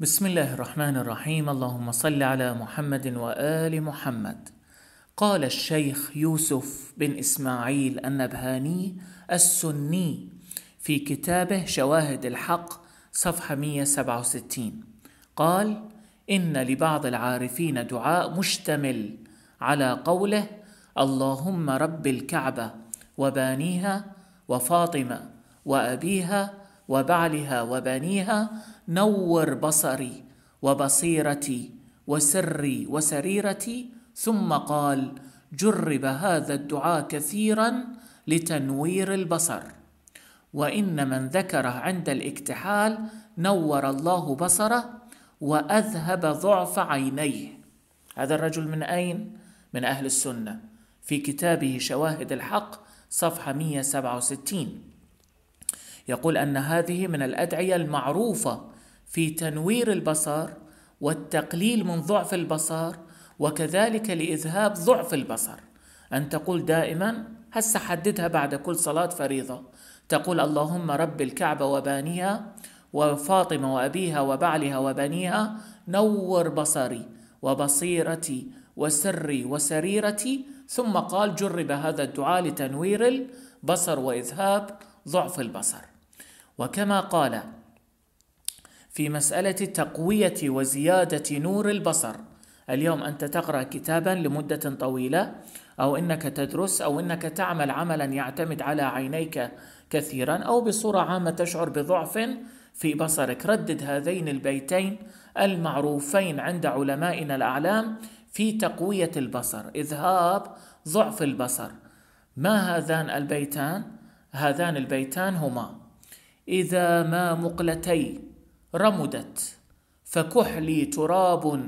بسم الله الرحمن الرحيم اللهم صل على محمد وآل محمد قال الشيخ يوسف بن إسماعيل النبهاني السني في كتابه شواهد الحق صفحة 167 قال إن لبعض العارفين دعاء مشتمل على قوله اللهم رب الكعبة وبانيها وفاطمة وأبيها وبعلها وبنيها نور بصري وبصيرتي وسري وسريرتي ثم قال جرب هذا الدعاء كثيرا لتنوير البصر وان من ذكره عند الاكتحال نور الله بصره واذهب ضعف عينيه هذا الرجل من اين من اهل السنه في كتابه شواهد الحق صفحه 167 يقول أن هذه من الأدعية المعروفة في تنوير البصر والتقليل من ضعف البصر وكذلك لإذهاب ضعف البصر أن تقول دائما هسه حددها بعد كل صلاة فريضة تقول اللهم رب الكعبة وبانيها وفاطمة وأبيها وبعلها وبنيها نور بصري وبصيرتي وسري وسريرتي ثم قال جرب هذا الدعاء لتنوير البصر وإذهاب ضعف البصر وكما قال في مسألة تقوية وزيادة نور البصر اليوم أنت تقرأ كتابا لمدة طويلة أو أنك تدرس أو أنك تعمل عملا يعتمد على عينيك كثيرا أو بصورة عامة تشعر بضعف في بصرك ردد هذين البيتين المعروفين عند علمائنا الأعلام في تقوية البصر إذهاب ضعف البصر ما هذان البيتان؟ هذان البيتان هما إذا ما مقلتي رمدت فكحلي تراب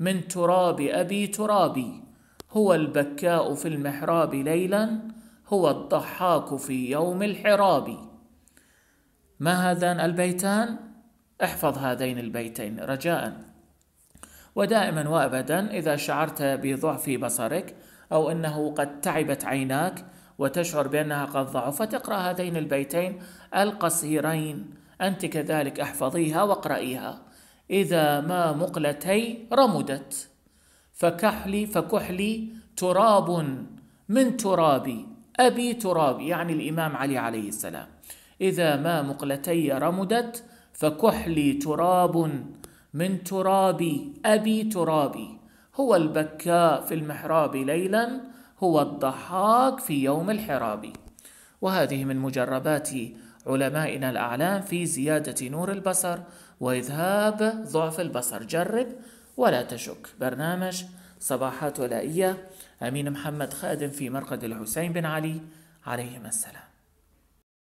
من تراب أبي ترابي هو البكاء في المحراب ليلا هو الضحاك في يوم الحراب ما هذان البيتان احفظ هذين البيتين رجاء ودائما وابدا اذا شعرت بضعف بصرك او انه قد تعبت عيناك وتشعر بأنها قد ضعفت اقرأ هذين البيتين القصيرين أنت كذلك احفظيها واقرأيها إذا ما مقلتي رمدت فكحلي فكحلي تراب من ترابي أبي ترابي يعني الإمام علي عليه السلام إذا ما مقلتي رمدت فكحلي تراب من ترابي أبي ترابي هو البكاء في المحراب ليلا هو الضحاك في يوم الحراب وهذه من مجربات علمائنا الأعلام في زيادة نور البصر وإذهاب ضعف البصر جرب ولا تشك برنامج صباحات ولائية أمين محمد خادم في مرقد الحسين بن علي عليهما السلام